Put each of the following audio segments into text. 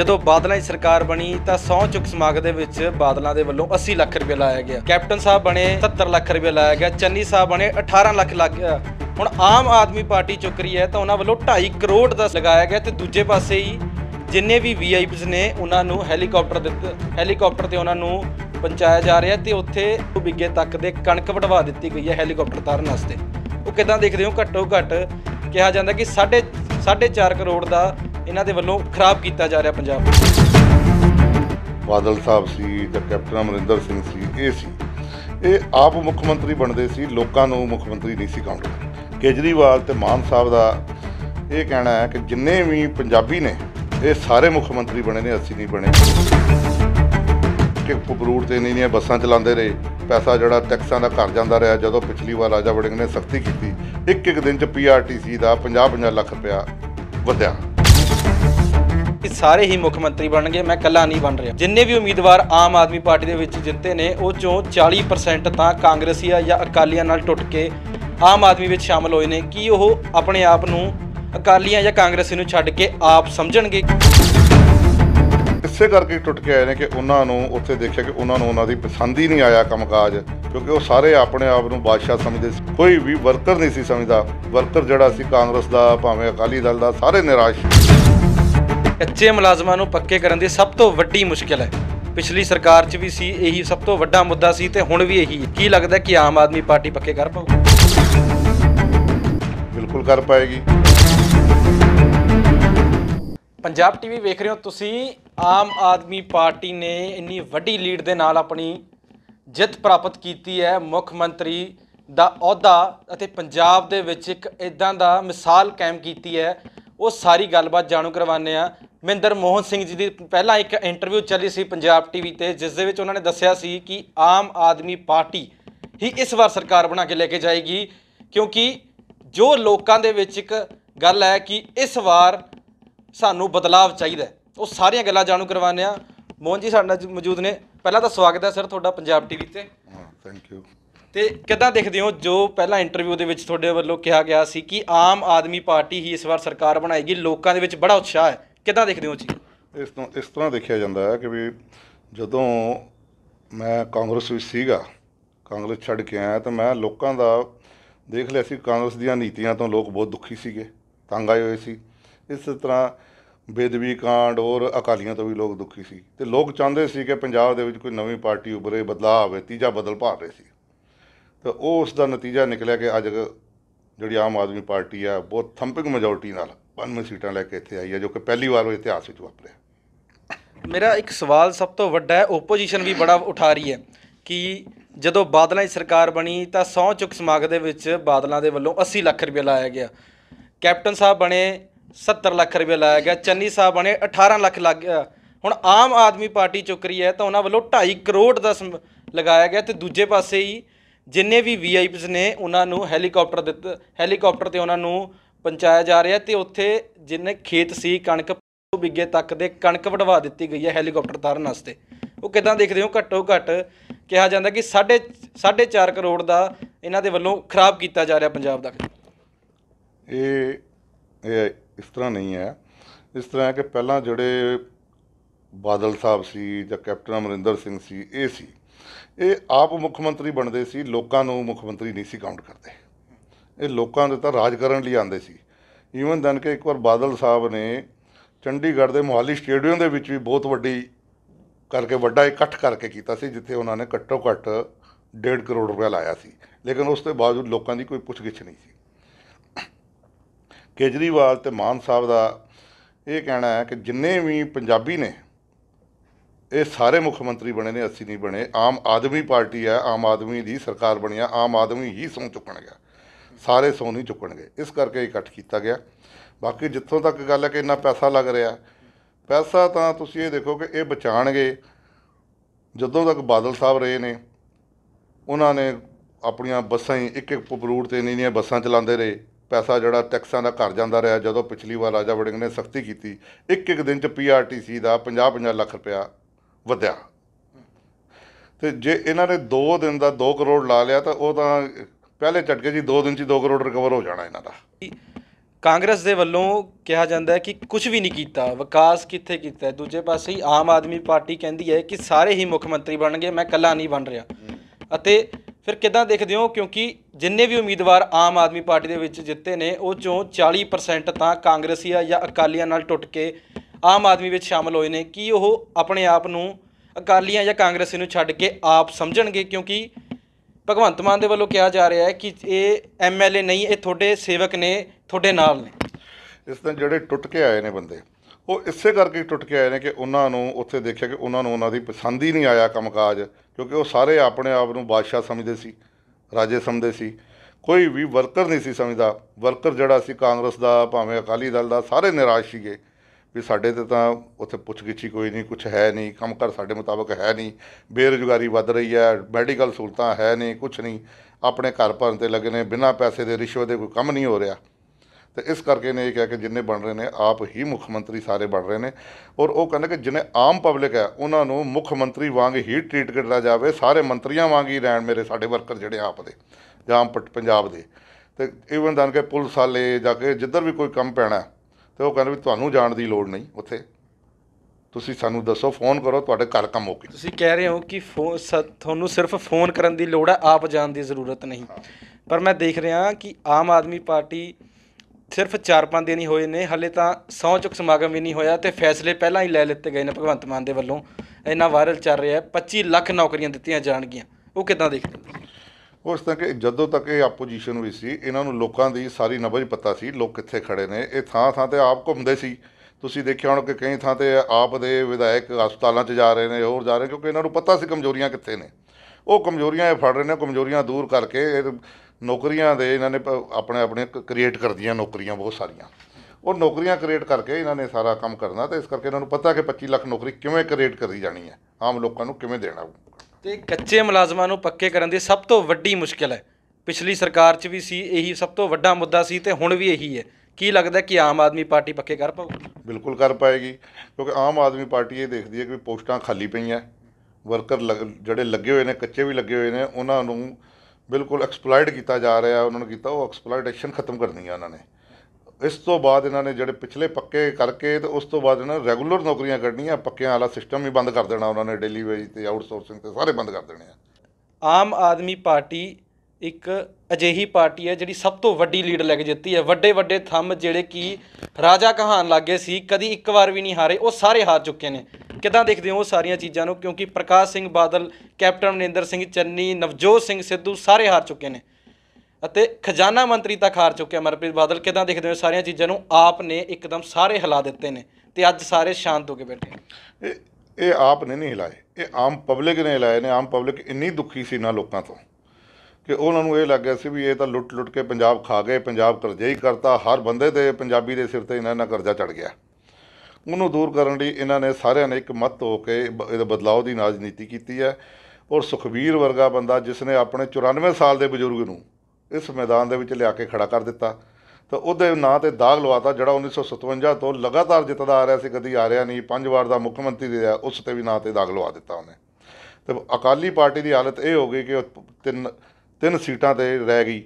ਜਦੋਂ ਬਾਦਲਾਂ ਦੀ ਸਰਕਾਰ ਬਣੀ ਤਾਂ ਸੌ ਚੁੱਕ ਸਮਾਗਮ ਦੇ ਵਿੱਚ ਬਾਦਲਾਂ ਦੇ ਵੱਲੋਂ 80 ਲੱਖ ਰੁਪਏ ਲਾਇਆ ਗਿਆ ਕੈਪਟਨ ਸਾਹਿਬ ਬਣੇ 70 ਲੱਖ ਰੁਪਏ ਲਾਇਆ ਗਿਆ ਚੰਨੀ ਸਾਹਿਬ ਬਣੇ 18 ਲੱਖ ਲੱਗ ਗਿਆ ਹੁਣ ਆਮ ਆਦਮੀ ਪਾਰਟੀ ਚੁੱਕ ਰਹੀ ਹੈ ਤਾਂ ਉਹਨਾਂ ਵੱਲੋਂ 2.5 ਕਰੋੜ ਦਾ ਲਗਾਇਆ ਗਿਆ ਤੇ ਦੂਜੇ ਪਾਸੇ ਹੀ ਜਿੰਨੇ ਵੀ ਵੀਆਈਪੀਸ ਨੇ ਉਹਨਾਂ ਨੂੰ ਹੈਲੀਕਾਪਟਰ ਦਿੱਤੇ ਹੈਲੀਕਾਪਟਰ ਤੇ ਉਹਨਾਂ ਨੂੰ ਪਹੁੰਚਾਇਆ ਜਾ ਰਿਹਾ ਤੇ ਉੱਥੇ ਬਿੱਗੇ ਤੱਕ ਦੇ ਕਣਕ ਵਟਵਾ ਦਿੱਤੀ ਗਈ ਹੈ ਹੈਲੀਕਾਪਟਰ ਤਾਰਨ ਵਾਸਤੇ ਉਹ ਕਿਦਾਂ ਦੇਖਦੇ ਹੋ ਘੱਟੋ ਘੱਟ ਕਿਹਾ ਜਾਂਦਾ ਕਿ 4.5 4 ਕਰੋੜ ਦਾ ਇਹਨਾਂ ਦੇ ਵੱਲੋਂ ਖਰਾਬ ਕੀਤਾ ਜਾ ਰਿਹਾ ਪੰਜਾਬ ਬਾਦਲ ਸਾਹਿਬ ਸੀ ਤੇ ਕੈਪਟਨ ਅਮਰਿੰਦਰ ਸਿੰਘ ਸੀ ਇਹ ਸੀ ਇਹ ਆਪ ਮੁੱਖ ਮੰਤਰੀ ਬਣਦੇ ਸੀ ਲੋਕਾਂ ਨੂੰ ਮੁੱਖ ਮੰਤਰੀ ਨਹੀਂ ਸੀ ਕਹਾਉਂਦੇ ਕੇਜਰੀਵਾਲ ਤੇ ਮਾਨ ਸਾਹਿਬ ਦਾ ਇਹ ਕਹਿਣਾ ਹੈ ਕਿ ਜਿੰਨੇ ਵੀ ਪੰਜਾਬੀ ਨੇ ਇਹ ਸਾਰੇ ਮੁੱਖ ਮੰਤਰੀ ਬਣੇ ਨੇ ਅਸੀਂ ਨਹੀਂ ਬਣੇ ਕਿ ਪਪਰੂੜ ਤੇ ਨਹੀਂ ਨੀਆਂ ਬੱਸਾਂ ਚਲਾਉਂਦੇ ਰਹੇ ਪੈਸਾ ਜਿਹੜਾ ਟੈਕਸਾਂ ਦਾ ਘਰ ਜਾਂਦਾ ਰਿਹਾ ਜਦੋਂ ਪਿਛਲੀ ਵਾਰ ਰਾਜਾ ਵੜਿੰਗ ਨੇ ਸਖਤੀ ਕੀਤੀ ਇੱਕ ਇੱਕ ਦਿਨ ਚ ਪੀਆਰਟੀਸੀ ਦਾ 50-50 ਲੱਖ ਰੁਪਇਆ ਵਧਿਆ ਕਿ ਸਾਰੇ ਹੀ ਮੁੱਖ ਮੰਤਰੀ ਬਣਨਗੇ ਮੈਂ ਕੱਲਾ ਨਹੀਂ ਬਣ ਰਿਹਾ ਜਿੰਨੇ ਵੀ ਉਮੀਦਵਾਰ ਆਮ ਆਦਮੀ ਪਾਰਟੀ ਦੇ ਵਿੱਚ ਜਿੱਤੇ ਨੇ ਉਹ ਚੋਂ 40% ਤਾਂ ਕਾਂਗਰਸੀਆ ਜਾਂ ਅਕਾਲੀਆਂ ਨਾਲ ਟੁੱਟ ਕੇ ਆਮ ਆਦਮੀ ਵਿੱਚ ਸ਼ਾਮਲ ਹੋਏ ਨੇ ਕੀ ਉਹ ਆਪਣੇ ਆਪ ਨੂੰ ਅਕਾਲੀਆਂ ਜਾਂ ਕਾਂਗਰਸੀ ਨੂੰ ਛੱਡ ਕੇ ਆਪ ਸਮਝਣਗੇ ਇਸੇ ਕਰਕੇ ਟੁੱਟ ਕੇ ਆਏ ਨੇ ਕਿ ਉਹਨਾਂ ਨੂੰ ਉੱਥੇ ਦੇਖਿਆ ਕਿ ਉਹਨਾਂ ਨੂੰ ਉਹਨਾਂ ਦੀ ਪਸੰਦ ਹੀ ਨਹੀਂ ਆਇਆ ਕੰਮਕਾਜ ਕਿਉਂਕਿ ਉਹ ਸਾਰੇ ਆਪਣੇ ਆਪ ਨੂੰ ਬਾਦਸ਼ਾਹ ਸਮਝਦੇ ਸੀ ਕੋਈ ਵੀ ਵਰਕਰ ਨਹੀਂ ਸੀ ਸਮਝਦਾ ਵਰਕਰ ਜਿਹੜਾ ਸੀ ਕਾਂਗਰਸ ਦਾ ਭਾਵੇਂ ਅਕਾਲੀ ਦਲ ਦਾ ਸਾਰੇ ਨਿਰਾਸ਼ ਕੱਚੇ ਮੁਲਾਜ਼ਮਾਂ ਨੂੰ ਪੱਕੇ ਕਰਨ ਦੀ ਸਭ ਤੋਂ ਵੱਡੀ ਮੁਸ਼ਕਲ ਹੈ ਪਿਛਲੀ ਸਰਕਾਰ 'ਚ ਵੀ ਸੀ ਇਹੀ ਸਭ ਤੋਂ ਵੱਡਾ ਮੁੱਦਾ ਸੀ ਤੇ ਹੁਣ ਵੀ ਇਹੀ ਕੀ ਲੱਗਦਾ ਕਿ ਆਮ ਆਦਮੀ ਪਾਰਟੀ ਪੱਕੇ ਕਰ ਪਾਊ ਬਿਲਕੁਲ ਕਰ ਪਾਏਗੀ ਪੰਜਾਬ ਟੀਵੀ ਵੇਖ ਰਹੇ ਹੋ ਤੁਸੀਂ ਆਮ ਆਦਮੀ ਪਾਰਟੀ ਨੇ ਇੰਨੀ ਵੱਡੀ ਲੀਡ ਦੇ ਨਾਲ ਆਪਣੀ ਜਿੱਤ ਪ੍ਰਾਪਤ ਕੀਤੀ ਹੈ ਮੁੱਖ ਮੰਤਰੀ ਦਾ ਅਹੁਦਾ ਅਤੇ ਪੰਜਾਬ ਦੇ ਵਿੱਚ ਇੱਕ ਇਦਾਂ ਦਾ ਮਿਸਾਲ ਕਾਇਮ ਕੀਤੀ ਹੈ ਉਹ ਸਾਰੀ ਗੱਲਬਾਤ ਜਾਣੂ ਕਰਵਾਉਂਦੇ ਆ ਮਹਿੰਦਰ ਮੋਹਨ ਸਿੰਘ ਜੀ ਦੀ ਪਹਿਲਾਂ ਇੱਕ ਇੰਟਰਵਿਊ ਚੱਲੀ ਸੀ ਪੰਜਾਬ ਟੀਵੀ ਤੇ ਜਿਸ ਦੇ ਵਿੱਚ ਉਹਨਾਂ ਨੇ ਦੱਸਿਆ ਸੀ ਕਿ ਆਮ ਆਦਮੀ ਪਾਰਟੀ ਹੀ ਇਸ ਵਾਰ ਸਰਕਾਰ ਬਣਾ ਕੇ ਲੈ ਕੇ ਜਾਏਗੀ ਕਿਉਂਕਿ ਜੋ ਲੋਕਾਂ ਦੇ ਵਿੱਚ ਇੱਕ ਗੱਲ ਹੈ ਕਿ ਇਸ ਵਾਰ ਸਾਨੂੰ ਬਦਲਾਅ ਚਾਹੀਦਾ ਉਹ ਸਾਰੀਆਂ ਗੱਲਾਂ ਜਾਣੂ ਕਰਵਾਉਂਦੇ ਆ ਮੋਹਨ ਜੀ ਸਾਡੇ ਨਾਲ ਮੌਜੂਦ ਨੇ ਪਹਿਲਾਂ ਤਾਂ ਸਵਾਗਤ ਹੈ ਸਰ ਤੁਹਾਡਾ ਪੰਜਾਬ ਟੀਵੀ ਤੇ ਹਾਂ ਥੈਂਕ ਯੂ ਤੇ ਕਿੱਦਾਂ ਦੇਖਦੇ ਹੋ ਜੋ ਪਹਿਲਾਂ ਇੰਟਰਵਿਊ ਦੇ ਵਿੱਚ ਤੁਹਾਡੇ ਵੱਲੋਂ ਕਿਹਾ ਗਿਆ ਸੀ ਕਿ ਆਮ ਆਦਮੀ ਪਾਰਟੀ ਹੀ ਇਸ ਵਾਰ ਸਰਕਾਰ ਬਣਾਏਗੀ ਲੋਕਾਂ ਦੇ ਵਿੱਚ ਬੜਾ ਉਤਸ਼ਾਹ ਹੈ ਕਿਦਾਂ ਦੇਖਦੇ ਹੋ ਜੀ ਇਸ ਤੋਂ ਇਸ ਤਰ੍ਹਾਂ ਦੇਖਿਆ ਜਾਂਦਾ ਹੈ ਕਿ ਵੀ ਜਦੋਂ ਮੈਂ ਕਾਂਗਰਸ ਵਿੱਚ ਸੀਗਾ ਕਾਂਗਰਸ ਛੱਡ ਕੇ ਆਇਆ ਤਾਂ ਮੈਂ ਲੋਕਾਂ ਦਾ ਦੇਖ ਲਿਆ ਸੀ ਕਾਂਗਰਸ ਦੀਆਂ ਨੀਤੀਆਂ ਤੋਂ ਲੋਕ ਬਹੁਤ ਦੁਖੀ ਸੀਗੇ ਤੰਗ ਆਏ ਹੋਏ ਸੀ ਇਸ ਤਰ੍ਹਾਂ ਬੇਦਬੀ ਕਾਂਡ ਔਰ ਅਕਾਲੀਆਂ ਤੋਂ ਵੀ ਲੋਕ ਦੁਖੀ ਸੀ ਤੇ ਲੋਕ ਚਾਹੁੰਦੇ ਸੀ ਕਿ ਪੰਜਾਬ ਦੇ ਵਿੱਚ ਕੋਈ ਨਵੀਂ ਪਾਰਟੀ ਉਭਰੇ ਬਦਲਾਅ ਆਵੇ ਤੀਜਾ ਬਦਲ ਭਾਲ ਰਹੇ ਸੀ ਤਾਂ ਉਹ ਉਸ ਦਾ ਨਤੀਜਾ ਨਿਕਲਿਆ ਕਿ ਅੱਜ ਜਿਹੜੀ ਆਮ ਆਦਮੀ ਪਾਰਟੀ ਆ ਬਹੁਤ ਥੰਪਿੰਗ ਮੈਜੋਰਟੀ ਨਾਲ 92 ਸੀਟਾਂ ਲੈ ਕੇ ਇੱਥੇ ਆਈ ਹੈ ਜੋ ਕਿ ਪਹਿਲੀ ਵਾਰ ਉਹ ਇਤਿਹਾਸ ਵਿੱਚ ਵਾਪਰਿਆ ਮੇਰਾ ਇੱਕ ਸਵਾਲ ਸਭ ਤੋਂ ਵੱਡਾ ਹੈ ਓਪੋਜੀਸ਼ਨ ਵੀ ਬੜਾ ਉਠਾ ਰਹੀ ਹੈ ਕਿ ਜਦੋਂ ਬਾਦਲਾਂ ਦੀ ਸਰਕਾਰ ਬਣੀ ਤਾਂ ਸੌ ਚੁੱਕ ਸਮਾਗਮ ਦੇ ਵਿੱਚ ਬਾਦਲਾਂ ਦੇ ਵੱਲੋਂ 80 ਲੱਖ ਰੁਪਏ ਲਾਇਆ ਗਿਆ ਕੈਪਟਨ ਸਾਹਿਬ ਬਣੇ 70 ਲੱਖ ਰੁਪਏ ਲਾਇਆ ਗਿਆ ਚੰਨੀ ਸਾਹਿਬ ਬਣੇ 18 ਲੱਖ ਲੱਗ ਗਿਆ ਹੁਣ ਆਮ ਆਦਮੀ ਪਾਰਟੀ ਚੁੱਕ ਰਹੀ ਹੈ ਤਾਂ ਉਹਨਾਂ ਵੱਲੋਂ 2.5 ਕਰੋੜ ਦਾ ਲਗਾਇਆ ਗਿਆ ਤੇ ਦੂਜੇ ਪਾਸੇ ਹੀ ਜਿੰਨੇ ਵੀ ਵੀਆਈਪੀਸ ਨੇ ਉਹਨਾਂ ਨੂੰ ਹੈਲੀਕਾਪਟਰ ਦਿੱਤਾ ਹੈਲੀਕਾਪਟਰ ਤੇ ਉਹਨਾਂ ਨੂੰ ਪਹੁੰਚਾਇਆ ਜਾ ਰਿਹਾ ਤੇ ਉੱਥੇ ਜਿੰਨੇ ਖੇਤ ਸੀ ਕਣਕ ਤੋਂ ਬਿੱਗੇ ਤੱਕ ਦੇ ਕਣਕ ਵਡਵਾ ਦਿੱਤੀ ਗਈ ਹੈ ਹੈਲੀਕਾਪਟਰ ਤਾਰਨ ਵਾਸਤੇ ਉਹ ਕਿਦਾਂ ਦੇਖਦੇ ਹੋ ਘੱਟੋ ਘੱਟ ਕਿਹਾ ਜਾਂਦਾ ਕਿ 4.5 4 ਕਰੋੜ ਦਾ ਇਹਨਾਂ ਦੇ ਵੱਲੋਂ ਖਰਾਬ ਕੀਤਾ ਜਾ ਰਿਹਾ ਪੰਜਾਬ ਦਾ ਇਹ ਇਹ ਇਸ ਤਰ੍ਹਾਂ ਨਹੀਂ ਹੈ ਇਸ ਤਰ੍ਹਾਂ ਕਿ ਪਹਿਲਾਂ ਜਿਹੜੇ ਬਾਦਲ ਸਾਹਿਬ ਸੀ ਜਾਂ ਕੈਪਟਨ ਅਮਰਿੰਦਰ ਸਿੰਘ ਸੀ ਇਹ ਸੀ ਇਹ ਆਪ ਮੁੱਖ ਮੰਤਰੀ ਬਣਦੇ ਸੀ ਲੋਕਾਂ ਨੂੰ ਮੁੱਖ ਮੰਤਰੀ ਨਹੀਂ ਸੀ ਕਾਊਂਟ ਕਰਦੇ ਇਹ ਲੋਕਾਂ ਦੇ ਤਾਂ ਰਾਜ ਕਰਨ ਲਈ ਆਂਦੇ ਸੀ ਈਵਨ ਦਨ ਕਿ ਇੱਕ ਵਾਰ ਬਾਦਲ ਸਾਹਿਬ ਨੇ ਚੰਡੀਗੜ੍ਹ ਦੇ ਮੁਹਾਲੀ ਸਟੇਡੀਅਮ ਦੇ ਵਿੱਚ ਵੀ ਬਹੁਤ ਵੱਡੀ ਕਰਕੇ ਵੱਡਾ ਇਕੱਠ ਕਰਕੇ ਕੀਤਾ ਸੀ ਜਿੱਥੇ ਉਹਨਾਂ ਨੇ ਘੱਟੋ ਘੱਟ 1.5 ਕਰੋੜ ਰੁਪਏ ਲਾਇਆ ਸੀ ਲੇਕਿਨ ਉਸ ਤੋਂ ਬਾਅਦ ਲੋਕਾਂ ਦੀ ਕੋਈ ਪੁੱਛਗਿੱਛ ਨਹੀਂ ਸੀ ਕੇਜਰੀਵਾਲ ਤੇ ਮਾਨ ਸਾਹਿਬ ਦਾ ਇਹ ਕਹਿਣਾ ਹੈ ਕਿ ਜਿੰਨੇ ਵੀ ਪੰਜਾਬੀ ਨੇ ਇਹ ਸਾਰੇ ਮੁੱਖ ਮੰਤਰੀ ਬਣੇ ਨੇ ਅਸੀਂ ਨਹੀਂ ਬਣੇ ਆਮ ਆਦਮੀ ਪਾਰਟੀ ਹੈ ਆਮ ਆਦਮੀ ਦੀ ਸਰਕਾਰ ਬਣੀ ਆ ਆਮ ਆਦਮੀ ਹੀ ਸੌਂ ਚੁੱਕਣਗਾ ਗਿਆ ਸਾਰੇ ਸੌ ਨਹੀਂ ਚੁੱਕਣਗੇ ਇਸ ਕਰਕੇ ਇਕੱਠ ਕੀਤਾ ਗਿਆ ਬਾਕੀ ਜਿੱਥੋਂ ਤੱਕ ਗੱਲ ਹੈ ਕਿ ਇੰਨਾ ਪੈਸਾ ਲੱਗ ਰਿਹਾ ਪੈਸਾ ਤਾਂ ਤੁਸੀਂ ਇਹ ਦੇਖੋ ਕਿ ਇਹ ਬਚਾਣਗੇ ਜਦੋਂ ਤੱਕ ਬਾਦਲ ਸਾਹਿਬ ਰਹੇ ਨੇ ਉਹਨਾਂ ਨੇ ਆਪਣੀਆਂ ਬੱਸਾਂ ਹੀ ਇੱਕ ਇੱਕ ਰੂਟ ਤੇ ਨਹੀਂ ਨਹੀਂ ਬੱਸਾਂ ਚਲਾਉਂਦੇ ਰਹੇ ਪੈਸਾ ਜਿਹੜਾ ਟੈਕਸਾਂ ਦਾ ਘਰ ਜਾਂਦਾ ਰਿਹਾ ਜਦੋਂ ਪਿਛਲੀ ਵਾਰ ਰਾਜਾ ਵੜਿੰਗ ਨੇ ਸਖਤੀ ਕੀਤੀ ਇੱਕ ਇੱਕ ਦਿਨ ਚ ਪੀਆਰਟੀਸੀ ਦਾ 50 50 ਲੱਖ ਰੁਪਇਆ ਵਧਿਆ ਤੇ ਜੇ ਇਹਨਾਂ ਨੇ 2 ਦਿਨ ਦਾ 2 ਕਰੋੜ ਲਾ ਲਿਆ ਤਾਂ ਉਹ ਤਾਂ ਪਹਿਲੇ ਝਟਕੇ ਜੀ 2 ਦਿਨ ਚ 2 ਕਰੋੜ ਰਿਕਵਰ ਹੋ ਜਾਣਾ ਇਹਨਾਂ ਦਾ ਕਾਂਗਰਸ ਦੇ ਵੱਲੋਂ ਕਿਹਾ ਜਾਂਦਾ ਹੈ ਕਿ ਕੁਝ ਵੀ ਨਹੀਂ ਕੀਤਾ ਵਿਕਾਸ ਕਿੱਥੇ ਕੀਤਾ ਦੂਜੇ ਪਾਸੇ ਹੀ ਆਮ ਆਦਮੀ ਪਾਰਟੀ ਕਹਿੰਦੀ ਹੈ ਕਿ ਸਾਰੇ ਹੀ ਮੁੱਖ ਮੰਤਰੀ ਬਣਨਗੇ ਮੈਂ ਇਕੱਲਾ ਨਹੀਂ ਬਣ ਰਿਹਾ ਅਤੇ ਫਿਰ ਕਿਦਾਂ ਦੇਖਦੇ ਹੋ ਕਿਉਂਕਿ ਜਿੰਨੇ ਵੀ ਉਮੀਦਵਾਰ ਆਮ ਆਦਮੀ ਪਾਰਟੀ ਦੇ ਵਿੱਚ ਜਿੱਤੇ ਨੇ ਉਹ ਚੋਂ 40% ਤਾਂ ਕਾਂਗਰਸੀ ਆ ਜਾਂ ਅਕਾਲੀਆਂ ਨਾਲ ਟੁੱਟ ਕੇ ਆਮ ਆਦਮੀ ਵਿੱਚ ਸ਼ਾਮਲ ਹੋਏ ਨੇ ਕੀ ਉਹ ਆਪਣੇ ਆਪ ਨੂੰ ਅਕਾਲੀਆਂ ਜਾਂ ਕਾਂਗਰਸੀ ਨੂੰ ਛੱਡ ਕੇ ਆਪ ਸਮਝਣਗੇ ਕਿਉਂਕਿ ਭਗਵੰਤ ਮਾਨ ਦੇ ਵੱਲੋਂ ਕਿਹਾ ਜਾ ਰਿਹਾ ਹੈ ਕਿ ਇਹ ਐਮਐਲਏ ਨਹੀਂ ਇਹ ਤੁਹਾਡੇ ਸੇਵਕ ਨੇ ਤੁਹਾਡੇ ਨਾਲ ਨੇ ਇਸ ਤਰ੍ਹਾਂ ਜਿਹੜੇ ਟੁੱਟ ਕੇ ਆਏ ਨੇ ਬੰਦੇ ਉਹ ਇਸੇ ਕਰਕੇ ਟੁੱਟ ਕੇ ਆਏ ਨੇ ਕਿ ਉਹਨਾਂ ਨੂੰ ਉੱਥੇ ਦੇਖਿਆ ਕਿ ਉਹਨਾਂ ਨੂੰ ਉਹਨਾਂ ਦੀ ਪਸੰਦ ਹੀ ਨਹੀਂ ਆਇਆ ਕੰਮਕਾਜ ਕਿਉਂਕਿ ਉਹ ਸਾਰੇ ਆਪਣੇ ਆਪ ਨੂੰ ਬਾਦਸ਼ਾਹ ਸਮਝਦੇ ਸੀ ਰਾਜੇ ਸਮਝਦੇ ਸੀ ਕੋਈ ਵੀ ਵਰਕਰ ਨਹੀਂ ਸੀ ਸਮਝਦਾ ਵਰਕਰ ਜਿਹੜਾ ਸੀ ਕਾਂਗਰਸ ਦਾ ਭਾਵੇਂ ਅਕਾਲੀ ਦਲ ਦਾ ਸਾਰੇ ਨਿਰਾਸ਼ ਸੀਗੇ ਵੀ ਸਾਡੇ ਤੇ ਤਾਂ ਉੱਥੇ ਪੁੱਛਗਿੱਛੀ ਕੋਈ ਨਹੀਂ ਕੁਝ ਹੈ ਨਹੀਂ ਕੰਮਕਾਰ ਸਾਡੇ ਮੁਤਾਬਕ ਹੈ ਨਹੀਂ ਬੇਰੁਜ਼ਗਾਰੀ ਵੱਧ ਰਹੀ ਹੈ ਮੈਡੀਕਲ ਸਹੂਲਤਾਂ ਹੈ ਨਹੀਂ ਕੁਝ ਨਹੀਂ ਆਪਣੇ ਘਰ ਭਰਨ ਤੇ ਲੱਗੇ ਨੇ ਬਿਨਾਂ ਪੈਸੇ ਦੇ ਰਿਸ਼ਵਤ ਦੇ ਕੋਈ ਕੰਮ ਨਹੀਂ ਹੋ ਰਿਹਾ ਤੇ ਇਸ ਕਰਕੇ ਨੇ ਇਹ ਕਿਹਾ ਕਿ ਜਿੰਨੇ ਬਣ ਰਹੇ ਨੇ ਆਪ ਹੀ ਮੁੱਖ ਮੰਤਰੀ ਸਾਰੇ ਬਣ ਰਹੇ ਨੇ ਔਰ ਉਹ ਕਹਿੰਦੇ ਕਿ ਜਿੰਨੇ ਆਮ ਪਬਲਿਕ ਹੈ ਉਹਨਾਂ ਨੂੰ ਮੁੱਖ ਮੰਤਰੀ ਵਾਂਗ ਹੀ ਟ੍ਰੀਟ ਕਰਦਾ ਜਾਵੇ ਸਾਰੇ ਮੰਤਰੀਆਂ ਵਾਂਗ ਹੀ ਰਹਿਣ ਮੇਰੇ ਸਾਡੇ ਵਰਕਰ ਜਿਹੜੇ ਆਪ ਦੇ ਜਾਂ ਪੰਜਾਬ ਦੇ ਤੇ ਇਵਨ ਦਨ ਕੇ ਪੁਲਿਸ ਵਾਲੇ ਜਾ ਕੇ ਜਿੱਧਰ ਵੀ ਕੋਈ ਕੰਮ ਪੈਣਾ ਤੇ ਉਹ ਕਹਿੰਦੇ ਵੀ ਤੁਹਾਨੂੰ ਜਾਣ ਦੀ ਲੋੜ ਨਹੀਂ ਉੱਥੇ ਤੁਸੀਂ ਸਾਨੂੰ ਦੱਸੋ ਫੋਨ ਕਰੋ ਤੁਹਾਡੇ ਘਰ ਕੰਮ ਹੋ ਗਿਆ ਤੁਸੀਂ ਕਹਿ ਰਹੇ ਹੋ ਕਿ ਫੋਨ ਤੁਹਾਨੂੰ ਸਿਰਫ ਫੋਨ ਕਰਨ ਦੀ ਲੋੜ ਹੈ ਆਪ ਜਾਣ ਦੀ ਜ਼ਰੂਰਤ ਨਹੀਂ ਪਰ ਮੈਂ ਦੇਖ ਰਿਹਾ ਕਿ ਆਮ ਆਦਮੀ ਪਾਰਟੀ ਸਿਰਫ 4-5 ਦਿਨ ਹੀ ਹੋਏ ਨੇ ਹਲੇ ਤਾਂ ਸੌ ਚੁੱਕ ਸਮਾਗਮ ਵੀ ਨਹੀਂ ਹੋਇਆ ਤੇ ਫੈਸਲੇ ਪਹਿਲਾਂ ਹੀ ਲੈ ਲਿੱਤੇ ਗਏ ਨੇ ਭਗਵੰਤ ਮਾਨ ਦੇ ਵੱਲੋਂ ਇੰਨਾ ਵਾਇਰਲ ਚੱਲ ਰਿਹਾ ਹੈ 25 ਲੱਖ ਨੌਕਰੀਆਂ ਦਿੱਤੀਆਂ ਜਾਣਗੀਆਂ ਉਹ ਕਿਦਾਂ ਦੇਖਦੇ ਉਸ ਤੱਕ ਕਿ ਜਦੋਂ ਤੱਕ ਇਹ ਆਪੋਜੀਸ਼ਨ ਵਿੱਚ ਸੀ ਇਹਨਾਂ ਨੂੰ ਲੋਕਾਂ ਦੀ ਸਾਰੀ ਨਬਜ ਪਤਾ ਸੀ ਲੋਕ ਕਿੱਥੇ ਖੜੇ ਨੇ ਇਹ ਥਾਂ ਥਾਂ ਤੇ ਆਪ ਘੁੰਮਦੇ ਸੀ ਤੁਸੀਂ ਦੇਖਿਆ ਹੋਣਾ ਕਿ ਕਈ ਥਾਂ ਤੇ ਆਪ ਦੇ ਵਿਧਾਇਕ ਹਸਪਤਾਲਾਂ 'ਚ ਜਾ ਰਹੇ ਨੇ ਹੋਰ ਜਾ ਰਹੇ ਕਿਉਂਕਿ ਇਹਨਾਂ ਨੂੰ ਪਤਾ ਸੀ ਕਮਜ਼ੋਰੀਆਂ ਕਿੱਥੇ ਨੇ ਉਹ ਕਮਜ਼ੋਰੀਆਂ ਇਹ ਫੜ ਰਹੇ ਨੇ ਕਮਜ਼ੋਰੀਆਂ ਦੂਰ ਕਰਕੇ ਨੌਕਰੀਆਂ ਦੇ ਇਹਨਾਂ ਨੇ ਆਪਣੇ ਆਪਣੇ ਕ੍ਰੀਏਟ ਕਰਦੀਆਂ ਨੌਕਰੀਆਂ ਬਹੁਤ ਸਾਰੀਆਂ ਉਹ ਨੌਕਰੀਆਂ ਕ੍ਰੀਏਟ ਕਰਕੇ ਇਹਨਾਂ ਨੇ ਸਾਰਾ ਕੰਮ ਕਰਨਾ ਤੇ ਇਸ ਕਰਕੇ ਇਹਨਾਂ ਨੂੰ ਪਤਾ ਕਿ 25 ਲੱਖ ਨੌਕਰੀ ਕਿਵੇਂ ਕ੍ਰੀਏਟ ਕਰੀ ਜਾਣੀ ਹੈ ਆਮ ਲੋਕਾਂ ਨੂੰ ਕਿਵੇਂ ਦੇਣਾ ਹੈ ਤੇ ਕੱਚੇ ਮੁਲਾਜ਼ਮਾਂ ਨੂੰ ਪੱਕੇ ਕਰਨ ਦੀ ਸਭ ਤੋਂ ਵੱਡੀ ਮੁਸ਼ਕਲ ਹੈ ਪਿਛਲੀ ਸਰਕਾਰ 'ਚ ਵੀ ਸੀ ਇਹੀ ਸਭ ਤੋਂ ਵੱਡਾ ਮੁੱਦਾ ਸੀ ਤੇ ਹੁਣ ਵੀ ਇਹੀ ਹੈ ਕੀ ਲੱਗਦਾ ਕਿ ਆਮ ਆਦਮੀ ਪਾਰਟੀ ਪੱਕੇ ਕਰ ਪਾਊਗੀ ਬਿਲਕੁਲ ਕਰ ਪਾਏਗੀ ਕਿਉਂਕਿ ਆਮ ਆਦਮੀ ਪਾਰਟੀ ਇਹ ਦੇਖਦੀ ਹੈ ਕਿ ਪੋਸਟਾਂ ਖਾਲੀ ਪਈਆਂ ਵਰਕਰ ਜਿਹੜੇ ਲੱਗੇ ਹੋਏ ਨੇ ਕੱਚੇ ਵੀ ਲੱਗੇ ਹੋਏ ਨੇ ਉਹਨਾਂ ਨੂੰ ਬਿਲਕੁਲ ਐਕਸਪਲੋਇਟ ਕੀਤਾ ਜਾ ਰਿਹਾ ਉਹਨਾਂ ਨੂੰ ਕੀਤਾ ਉਹ ਐਕਸਪਲੋਇਟੇਸ਼ਨ ਖਤਮ ਕਰਨੀ ਹੈ ਉਹਨਾਂ ਨੇ ਇਸ ਤੋਂ ਬਾਅਦ ਇਹਨਾਂ ਨੇ ਜਿਹੜੇ ਪਿਛਲੇ ਪੱਕੇ ਕਰਕੇ ਤੇ ਉਸ ਤੋਂ ਬਾਅਦ ਇਹਨਾਂ ਨੇ ਰੈਗੂਲਰ ਨੌਕਰੀਆਂ ਕੱਢਣੀਆਂ ਪੱਕਿਆਂ ਵਾਲਾ ਸਿਸਟਮ ਹੀ ਬੰਦ ਕਰ ਦੇਣਾ ਉਹਨਾਂ ਨੇ ਡੇਲੀ ਵੇਜ ਤੇ ਆਊਟਸੋਰਸਿੰਗ ਤੇ ਸਾਰੇ ਬੰਦ ਕਰ ਦੇਣੇ ਆ ਆਮ ਆਦਮੀ ਪਾਰਟੀ ਇੱਕ ਅਜਿਹੀ ਪਾਰਟੀ ਹੈ ਜਿਹੜੀ ਸਭ ਤੋਂ ਵੱਡੀ ਲੀਡ ਲੈ ਕੇ ਜਿੱਤੀ ਹੈ ਵੱਡੇ ਵੱਡੇ ਥੰਮ ਜਿਹੜੇ ਕਿ ਰਾਜਾ ਕਹਾਣ ਲੱਗੇ ਸੀ ਕਦੀ ਇੱਕ ਵਾਰ ਵੀ ਨਹੀਂ ਹਾਰੇ ਉਹ ਸਾਰੇ ਹਾਰ ਚੁੱਕੇ ਨੇ ਕਿਦਾਂ ਦੇਖਦੇ ਹੋ ਉਹ ਸਾਰੀਆਂ ਚੀਜ਼ਾਂ ਨੂੰ ਕਿਉਂਕਿ ਪ੍ਰਕਾਸ਼ ਸਿੰਘ ਬਾਦਲ ਕੈਪਟਨ ਮਨਿੰਦਰ ਸਿੰਘ ਚੰਨੀ ਨਵਜੋਤ ਸਿੰਘ ਸਿੱਧੂ ਸਾਰੇ ਹਾਰ ਚੁੱਕੇ ਨੇ ਅਤੇ ਖਜ਼ਾਨਾ ਮੰਤਰੀ ਤਾਂ ਖਾਰ ਚੁੱਕਿਆ ਮਰਪ੍ਰੀਤ ਬਾਦਲ ਕਿਦਾਂ ਦੇਖਦੇ ਹੋ ਸਾਰੀਆਂ ਚੀਜ਼ਾਂ ਨੂੰ ਆਪ ਨੇ ਇੱਕਦਮ ਸਾਰੇ ਹਿਲਾ ਦਿੱਤੇ ਨੇ ਤੇ ਅੱਜ ਸਾਰੇ ਸ਼ਾਂਤ ਹੋ ਕੇ ਬੈਠੇ ਇਹ ਇਹ ਆਪ ਨੇ ਨਹੀਂ ਹਿਲਾਏ ਇਹ ਆਮ ਪਬਲਿਕ ਨੇ ਹਿਲਾਏ ਨੇ ਆਮ ਪਬਲਿਕ ਇੰਨੀ ਦੁਖੀ ਸੀ ਨਾ ਲੋਕਾਂ ਤੋਂ ਕਿ ਉਹਨਾਂ ਨੂੰ ਇਹ ਲੱਗ ਗਿਆ ਸੀ ਵੀ ਇਹ ਤਾਂ ਲੁੱਟ ਲੁੱਟ ਕੇ ਪੰਜਾਬ ਖਾ ਗਏ ਪੰਜਾਬ ਕਰਜ਼ੇ ਹੀ ਕਰਤਾ ਹਰ ਬੰਦੇ ਦੇ ਪੰਜਾਬੀ ਦੇ ਸਿਰ ਤੇ ਇਹਨਾਂ ਨਾਲ ਕਰਜ਼ਾ ਚੜ ਗਿਆ ਉਹਨੂੰ ਦੂਰ ਕਰਨ ਲਈ ਇਹਨਾਂ ਨੇ ਸਾਰਿਆਂ ਨੇ ਇੱਕ ਮਤ ਹੋ ਕੇ ਇਹਦੇ ਬਦਲਾਅ ਦੀ ਰਾਜਨੀਤੀ ਕੀਤੀ ਹੈ ਔਰ ਸੁਖਵੀਰ ਵਰਗਾ ਬੰਦਾ ਜਿਸ ਨੇ ਆਪਣੇ 94 ਸਾਲ ਦੇ ਬਜ਼ੁਰਗ ਨੂੰ ਇਸ ਮੈਦਾਨ ਦੇ ਵਿੱਚ ਲਿਆ ਕੇ ਖੜਾ ਕਰ ਦਿੱਤਾ ਤਾਂ ਉਹਦੇ ਨਾਂ ਤੇ ਦਾਗ ਲਵਾਤਾ ਜਿਹੜਾ 1957 ਤੋਂ ਲਗਾਤਾਰ ਜਿੱਤਦਾ ਆ ਰਿਹਾ ਸੀ ਕਦੀ ਆ ਰਿਹਾ ਨਹੀਂ ਪੰਜ ਵਾਰ ਦਾ ਮੁੱਖ ਮੰਤਰੀ ਰਿਹਾ ਉਸ ਤੇ ਵੀ ਨਾਂ ਤੇ ਦਾਗ ਲਵਾ ਦਿੱਤਾ ਉਹਨੇ ਤੇ ਅਕਾਲੀ ਪਾਰਟੀ ਦੀ ਹਾਲਤ ਇਹ ਹੋ ਗਈ ਕਿ ਤਿੰਨ ਤਿੰਨ ਸੀਟਾਂ ਤੇ ਰਹਿ ਗਈ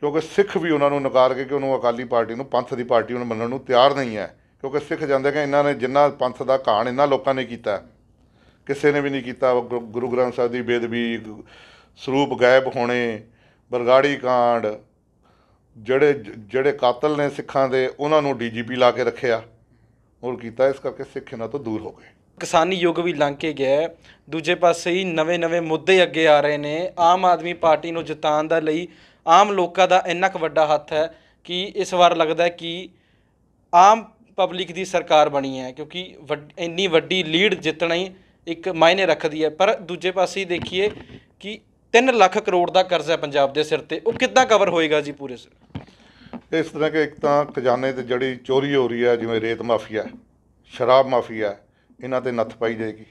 ਕਿਉਂਕਿ ਸਿੱਖ ਵੀ ਉਹਨਾਂ ਨੂੰ ਨਕਾਰ ਕੇ ਕਿ ਉਹਨੂੰ ਅਕਾਲੀ ਪਾਰਟੀ ਨੂੰ ਪੰਥ ਦੀ ਪਾਰਟੀ ਨੂੰ ਮੰਨਣ ਨੂੰ ਤਿਆਰ ਨਹੀਂ ਹੈ ਕਿਉਂਕਿ ਸਿੱਖ ਜਾਂਦੇ ਕਿ ਇਹਨਾਂ ਨੇ ਜਿੰਨਾ ਪੰਥ ਦਾ ਘਾਣ ਇਹਨਾਂ ਲੋਕਾਂ ਨੇ ਕੀਤਾ ਕਿਸੇ ਨੇ ਵੀ ਨਹੀਂ ਕੀਤਾ ਗੁਰੂ ਗ੍ਰੰਥ ਸਾਹਿਬ ਦੀ ਬੇਦਬੀ ਸਰੂਪ ਗਾਇਬ ਹੋਣੇ ਬਰਗਾੜੀ ਕਾਂਡ ਜਿਹੜੇ ਜਿਹੜੇ ਕਾਤਲ ਨੇ ਸਿੱਖਾਂ ਦੇ ਉਹਨਾਂ ਨੂੰ ਡੀਜੀਪੀ ਲਾ ਕੇ ਰੱਖਿਆ ਹੋਰ ਕੀਤਾ ਇਸ ਕਰਕੇ ਸਿੱਖ ਇਹਨਾਂ ਤੋਂ ਦੂਰ ਹੋ ਗਏ ਕਿਸਾਨੀ ਯੁੱਗ ਵੀ ਲੰਘ ਕੇ ਗਿਆ ਦੂਜੇ ਪਾਸੇ ਹੀ ਨਵੇਂ-ਨਵੇਂ ਮੁੱਦੇ ਅੱਗੇ ਆ ਰਹੇ ਨੇ ਆਮ ਆਦਮੀ ਪਾਰਟੀ ਨੂੰ ਜਿਤਾਉਣ ਦਾ ਲਈ ਆਮ ਲੋਕਾਂ ਦਾ ਇੰਨਾ ਕੁ ਵੱਡਾ ਹੱਥ ਹੈ ਕਿ ਇਸ ਵਾਰ ਲੱਗਦਾ ਹੈ ਕਿ ਆਮ ਪਬਲਿਕ ਦੀ ਸਰਕਾਰ ਬਣੀ ਹੈ ਕਿਉਂਕਿ ਇੰਨੀ ਵੱਡੀ ਲੀਡ ਜਿੱਤਣਾ ਹੀ ਇੱਕ ਮਾਇਨੇ ਰੱਖਦੀ ਹੈ ਪਰ ਦੂਜੇ ਪਾਸੇ ਦੇਖੀਏ ਕਿ 3 ਲੱਖ ਕਰੋੜ ਦਾ ਕਰਜ਼ਾ ਪੰਜਾਬ ਦੇ ਸਿਰ ਤੇ ਉਹ ਕਿੱਦਾਂ ਕਵਰ ਹੋਏਗਾ ਜੀ ਪੂਰੇ ਸਿਰ ਇਸ ਤਰ੍ਹਾਂ ਕਿ ਇੱਕ ਤਾਂ ਖਜ਼ਾਨੇ ਤੇ ਜਿਹੜੀ ਚੋਰੀ ਹੋ ਰਹੀ ਹੈ ਜਿਵੇਂ ਰੇਤ ਮਾਫੀਆ ਸ਼ਰਾਬ ਮਾਫੀਆ ਇਹਨਾਂ ਤੇ ਨੱਥ ਪਾਈ ਜਾਏਗੀ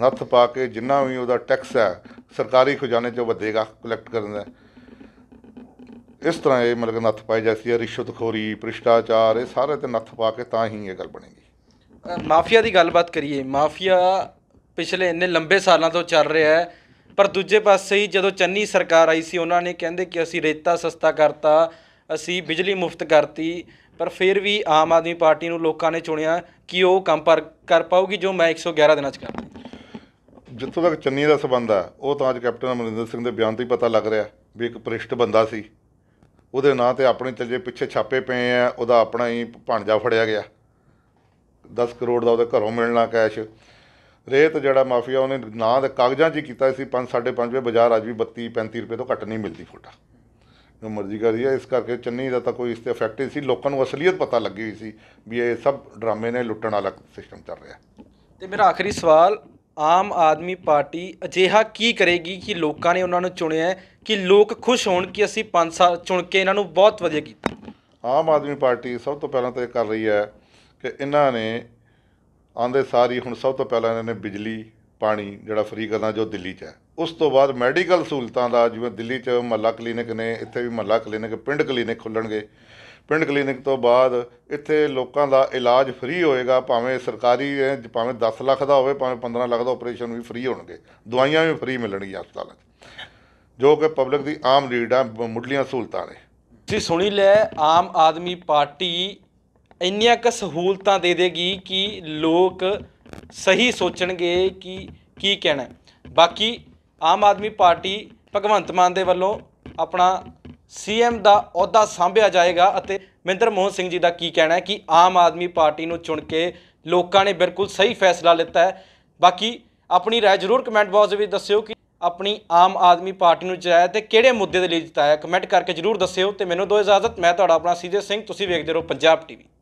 ਨੱਥ ਪਾ ਕੇ ਜਿੰਨਾ ਵੀ ਉਹਦਾ ਟੈਕਸ ਹੈ ਸਰਕਾਰੀ ਖਜ਼ਾਨੇ ਚੋਂ ਵਧੇਗਾ ਕਲੈਕਟ ਕਰਨ ਦਾ ਇਸ ਤਰ੍ਹਾਂ ਇਹ ਮਤਲਬ ਨੱਥ ਪਾਈ ਜਾਂਦੀ ਹੈ ਰਿਸ਼ਵਤਖੋਰੀ ਭ੍ਰਿਸ਼ਟਾਚਾਰ ਇਹ ਸਾਰੇ ਤੇ ਨੱਥ ਪਾ ਕੇ ਤਾਂ ਹੀ ਇਹ ਗੱਲ ਬਣੇਗੀ ਮਾਫੀਆ ਦੀ ਗੱਲਬਾਤ ਕਰੀਏ ਮਾਫੀਆ ਪਿਛਲੇ ਇੰਨੇ ਲੰਬੇ ਸਾਲਾਂ ਤੋਂ ਚੱਲ ਰਿਹਾ ਹੈ ਪਰ ਦੂਜੇ ਪਾਸੇ ਹੀ ਜਦੋਂ ਚੰਨੀ ਸਰਕਾਰ ਆਈ ਸੀ ਉਹਨਾਂ ਨੇ ਕਹਿੰਦੇ ਕਿ ਅਸੀਂ ਰੇਤਾ ਸਸਤਾ ਕਰਤਾ ਅਸੀਂ ਬਿਜਲੀ ਮੁਫਤ ਕਰਤੀ ਪਰ ਫਿਰ ਵੀ ਆਮ ਆਦਮੀ ਪਾਰਟੀ ਨੂੰ ਲੋਕਾਂ ਨੇ ਚੁਣਿਆ ਕਿ ਉਹ ਕੰਮ ਪਰ ਕਰ ਪਾਉਗੀ ਜੋ ਮੈਂ 111 ਦਿਨਾਂ 'ਚ ਕਰਦਾ ਜਿੱਥੋਂ ਤੱਕ ਚੰਨੀ ਦਾ ਸਬੰਧ ਆ ਉਹ ਤਾਂ ਅੱਜ ਕੈਪਟਨ ਅਮਰਿੰਦਰ ਸਿੰਘ ਦੇ ਬਿਆਨ ਤੋਂ ਹੀ ਪਤਾ ਲੱਗ ਰਿਹਾ ਵੀ ਇੱਕ ਪ੍ਰਿਸ਼ਟ ਬੰਦਾ ਸੀ ਉਹਦੇ ਨਾਂ ਤੇ ਆਪਣੇ ਚੱਲੇ ਪਿੱਛੇ ਛਾਪੇ ਪਏ ਆ ਉਹਦਾ ਆਪਣਾ ਹੀ ਭਾਂਜਾ ਫੜਿਆ ਗਿਆ 10 ਕਰੋੜ ਦਾ ਉਹਦੇ ਘਰੋਂ ਮਿਲਣਾ ਕੈਸ਼ ਰੇਤ ਜਿਹੜਾ ਮਾਫੀਆ ਉਹਨੇ ਨਾਂ ਦੇ ਕਾਗਜ਼ਾਂ 'ਚ ਹੀ ਕੀਤਾ ਸੀ 5 5.5 ਰੁਪਏ ਬਾਜ਼ਾਰ ਅੱਜ ਵੀ 32 35 ਰੁਪਏ ਤੋਂ ਘੱਟ ਨਹੀਂ ਮਿਲਦੀ ਫੋਟਾ ਜੋ ਮਰਜ਼ੀ ਕਰੀ ਹੈ ਇਸ ਕਰਕੇ ਚੰਨੀ ਦਾ ਤਾਂ ਕੋਈ ਇਸ ਤੇ ਇਫੈਕਟ ਨਹੀਂ ਸੀ ਲੋਕਾਂ ਨੂੰ ਅਸਲੀਅਤ ਪਤਾ ਲੱਗੀ ਹੋਈ ਸੀ ਵੀ ਇਹ ਸਭ ਡਰਾਮੇ ਨੇ ਲੁੱਟਣ ਵਾਲਾ ਸਿਸਟਮ ਚੱਲ ਰਿਹਾ ਤੇ ਮੇਰਾ ਆਖਰੀ ਸਵਾਲ ਆਮ ਆਦਮੀ ਪਾਰਟੀ ਅਜਿਹਾ ਕੀ ਕਰੇਗੀ ਕਿ ਲੋਕਾਂ ਨੇ ਉਹਨਾਂ ਨੂੰ ਚੁਣਿਆ ਕਿ ਲੋਕ ਖੁਸ਼ ਹੋਣ ਕਿ ਅਸੀਂ 5 ਸਾਲ ਚੁਣ ਕੇ ਇਹਨਾਂ ਨੂੰ ਬਹੁਤ ਵਧੀਆ ਕੀਤਾ ਆਮ ਆਦਮੀ ਪਾਰਟੀ ਸਭ ਤੋਂ ਪਹਿਲਾਂ ਤਾਂ ਇਹ ਕਰ ਰਹੀ ਹੈ ਕਿ ਇਹਨਾਂ ਨੇ ਆਂਦੇ ਸਾਰੀ ਹੁਣ ਸਭ ਤੋਂ ਪਹਿਲਾਂ ਇਹਨਾਂ ਨੇ ਬਿਜਲੀ ਪਾਣੀ ਜਿਹੜਾ ਫ੍ਰੀ ਕਰਨਾ ਜੋ ਦਿੱਲੀ 'ਚ ਹੈ ਉਸ ਤੋਂ ਬਾਅਦ ਮੈਡੀਕਲ ਸਹੂਲਤਾਂ ਦਾ ਜਿਵੇਂ ਦਿੱਲੀ 'ਚ ਮਹੱਲਾ ਕਲੀਨਿਕ ਨੇ ਇੱਥੇ ਵੀ ਮਹੱਲਾ ਕਲੀਨਿਕ ਪਿੰਡ ਕਲੀਨਿਕ ਖੁੱਲਣਗੇ ਪਿੰਡ ਕਲੀਨਿਕ ਤੋਂ ਬਾਅਦ ਇੱਥੇ ਲੋਕਾਂ ਦਾ ਇਲਾਜ ਫ੍ਰੀ ਹੋਏਗਾ ਭਾਵੇਂ ਸਰਕਾਰੀ ਹੈ ਭਾਵੇਂ 10 ਲੱਖ ਦਾ ਹੋਵੇ ਭਾਵੇਂ 15 ਲੱਖ ਦਾ ਆਪਰੇਸ਼ਨ ਵੀ ਫ੍ਰੀ ਹੋਣਗੇ ਦਵਾਈਆਂ ਵੀ ਫ੍ਰੀ ਮਿਲਣਗੀਆਂ ਹਸਪਤਾਲਾਂ 'ਚ ਜੋ ਕਿ ਪਬਲਿਕ ਦੀ ਆਮ ਨੀਡ ਆ ਮੁੱਢਲੀਆਂ ਸਹੂਲਤਾਂ ਨੇ ਤੁਸੀਂ ਸੁਣੀ ਲੈ ਆਮ ਆਦਮੀ ਪਾਰਟੀ ਇੰਨੀਆਂ ਕੁ ਸਹੂਲਤਾਂ ਦੇ ਦੇਗੀ ਕਿ ਲੋਕ ਸਹੀ ਸੋਚਣਗੇ ਕਿ ਕੀ ਕਹਿਣਾ ਬਾਕੀ ਆਮ ਆਦਮੀ ਪਾਰਟੀ ਭਗਵੰਤ ਮਾਨ ਦੇ ਵੱਲੋਂ ਆਪਣਾ ਸੀਐਮ ਦਾ ਅਹੁਦਾ ਸੰਭਿਆ ਜਾਏਗਾ ਅਤੇ ਮਹਿੰਦਰ ਮੋਹਨ ਸਿੰਘ ਜੀ ਦਾ ਕੀ ਕਹਿਣਾ ਹੈ ਕਿ ਆਮ ਆਦਮੀ ਪਾਰਟੀ ਨੂੰ ਚੁਣ ਕੇ ਲੋਕਾਂ ਨੇ ਬਿਲਕੁਲ ਸਹੀ ਫੈਸਲਾ ਲਿੱਤਾ ਹੈ ਬਾਕੀ ਆਪਣੀ رائے ਜ਼ਰੂਰ ਕਮੈਂਟ ਬਾਕਸ ਵਿੱਚ ਦੱਸਿਓ ਕਿ ਆਪਣੀ ਆਮ ਆਦਮੀ ਪਾਰਟੀ ਨੂੰ ਜਿਤਾਇਆ ਤੇ ਕਿਹੜੇ ਮੁੱਦੇ ਦੇ ਲਈ ਜਿਤਾਇਆ ਕਮੈਂਟ ਕਰਕੇ ਜ਼ਰੂਰ ਦੱਸਿਓ ਤੇ ਮੈਨੂੰ ਦੋ ਇਜਾਜ਼ਤ ਮੈਂ ਤੁਹਾਡਾ ਆਪਣਾ ਸੀਜੇ ਸਿੰਘ ਤੁਸੀਂ ਵੇਖਦੇ ਰਹੋ ਪੰਜਾਬ ਟੀਵੀ